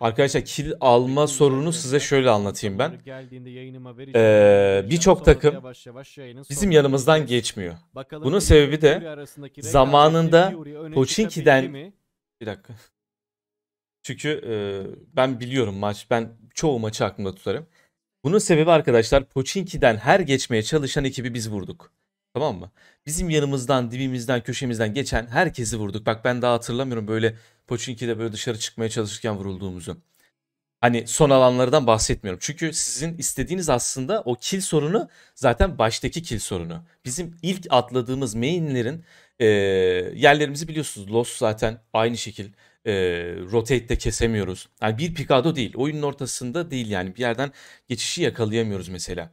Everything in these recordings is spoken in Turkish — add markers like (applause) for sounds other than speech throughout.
Arkadaşlar kil alma sorunu size şöyle anlatayım ben. Ee, Birçok takım bizim yanımızdan geçmiyor. Bunun sebebi de zamanında Pochinki'den... Bir dakika. Çünkü e, ben biliyorum maç. Ben çoğu maçı aklımda tutarım. Bunun sebebi arkadaşlar Pochinki'den her geçmeye çalışan ekibi biz vurduk. Tamam mı? Bizim yanımızdan, dibimizden, köşemizden geçen herkesi vurduk. Bak ben daha hatırlamıyorum böyle Pochinki'de böyle dışarı çıkmaya çalışırken vurulduğumuzu. Hani son alanlardan bahsetmiyorum. Çünkü sizin istediğiniz aslında o kill sorunu zaten baştaki kill sorunu. Bizim ilk atladığımız mainlerin e, yerlerimizi biliyorsunuz. Los zaten aynı şekil e, rotate de kesemiyoruz. Yani bir Picado değil. Oyunun ortasında değil yani. Bir yerden geçişi yakalayamıyoruz mesela.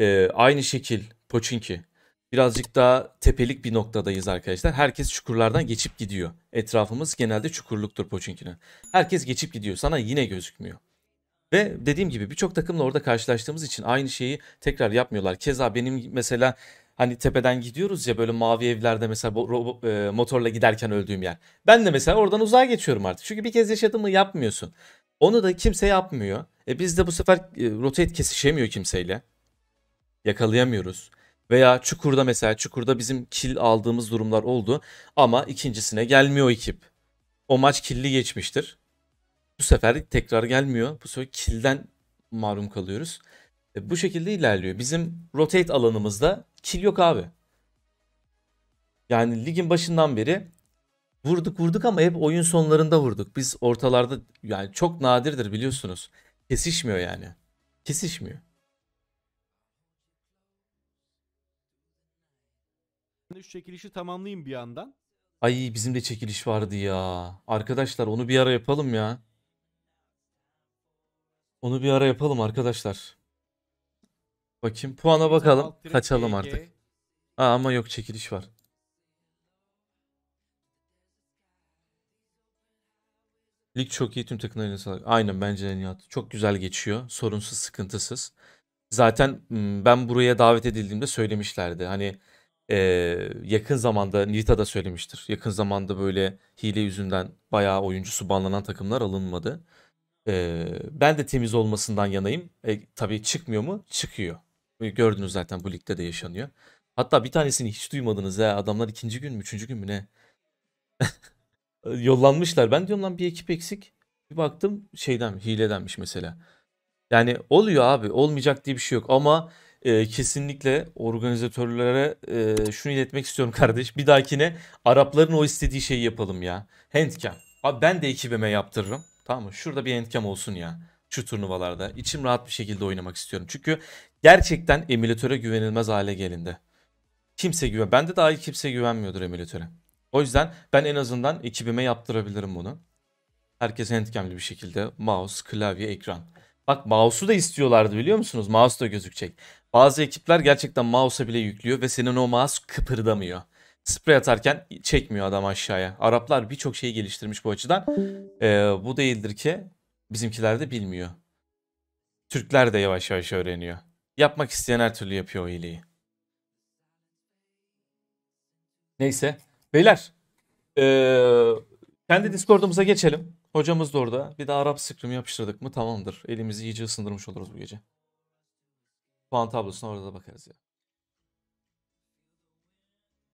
E, aynı şekil Pochinki birazcık daha tepelik bir noktadayız arkadaşlar. Herkes çukurlardan geçip gidiyor. Etrafımız genelde çukurluktur Poçinkine. Herkes geçip gidiyor. Sana yine gözükmüyor. Ve dediğim gibi birçok takımla orada karşılaştığımız için aynı şeyi tekrar yapmıyorlar. Keza benim mesela hani tepeden gidiyoruz ya böyle mavi evlerde mesela e, motorla giderken öldüğüm yer. Ben de mesela oradan uzağa geçiyorum artık. Çünkü bir kez yaşadın mı yapmıyorsun. Onu da kimse yapmıyor. E biz de bu sefer e, rotate kesişemiyor kimseyle. Yakalayamıyoruz. Veya Çukur'da mesela Çukur'da bizim kil aldığımız durumlar oldu ama ikincisine gelmiyor ekip. O maç killi geçmiştir. Bu sefer tekrar gelmiyor. Bu sefer kilden marum kalıyoruz. E, bu şekilde ilerliyor. Bizim rotate alanımızda kil yok abi. Yani ligin başından beri vurduk vurduk ama hep oyun sonlarında vurduk. Biz ortalarda yani çok nadirdir biliyorsunuz. Kesişmiyor yani. Kesişmiyor. Şu çekilişi tamamlayayım bir yandan. Ay bizim de çekiliş vardı ya. Arkadaşlar onu bir ara yapalım ya. Onu bir ara yapalım arkadaşlar. Bakayım puana bakalım. Kaçalım artık. Aa, ama yok çekiliş var. Lig çok iyi tüm takımların sağlık. Aynen bence de Nihat. Çok güzel geçiyor. Sorunsuz, sıkıntısız. Zaten ben buraya davet edildiğimde söylemişlerdi. Hani e, yakın zamanda Nita da söylemiştir. Yakın zamanda böyle hile yüzünden bayağı oyuncusu banlanan takımlar alınmadı. E, ben de temiz olmasından yanayım. E, tabii çıkmıyor mu? Çıkıyor. E, gördünüz zaten bu ligde de yaşanıyor. Hatta bir tanesini hiç duymadınız ya. Adamlar ikinci gün mü, üçüncü gün mü ne? (laughs) Yollanmışlar. Ben diyorum lan bir ekip eksik. Bir baktım şeyden hiledenmiş mesela. Yani oluyor abi olmayacak diye bir şey yok ama e, kesinlikle organizatörlere e, şunu iletmek istiyorum kardeş. Bir dahakine Arapların o istediği şeyi yapalım ya. Handcam. Abi ben de ekibime yaptırırım. Tamam mı? Şurada bir handcam olsun ya. Şu turnuvalarda. İçim rahat bir şekilde oynamak istiyorum. Çünkü gerçekten emülatöre güvenilmez hale gelindi. Kimse güven. Bende dahi kimse güvenmiyordur emülatöre. O yüzden ben en azından ekibime yaptırabilirim bunu. Herkes handcamli bir şekilde mouse, klavye, ekran. Bak mouse'u da istiyorlardı biliyor musunuz? Mouse da gözükecek. Bazı ekipler gerçekten mouse'a bile yüklüyor ve senin o mouse kıpırdamıyor. Sprey atarken çekmiyor adam aşağıya. Araplar birçok şeyi geliştirmiş bu açıdan. Ee, bu değildir ki bizimkiler de bilmiyor. Türkler de yavaş yavaş öğreniyor. Yapmak isteyen her türlü yapıyor o iyiliği. Neyse. Beyler. Ee, kendi Discord'umuza geçelim. Hocamız da orada. Bir de Arap sıkrımı yapıştırdık mı tamamdır. Elimizi iyice ısındırmış oluruz bu gece puan tablosuna orada da bakarız ya.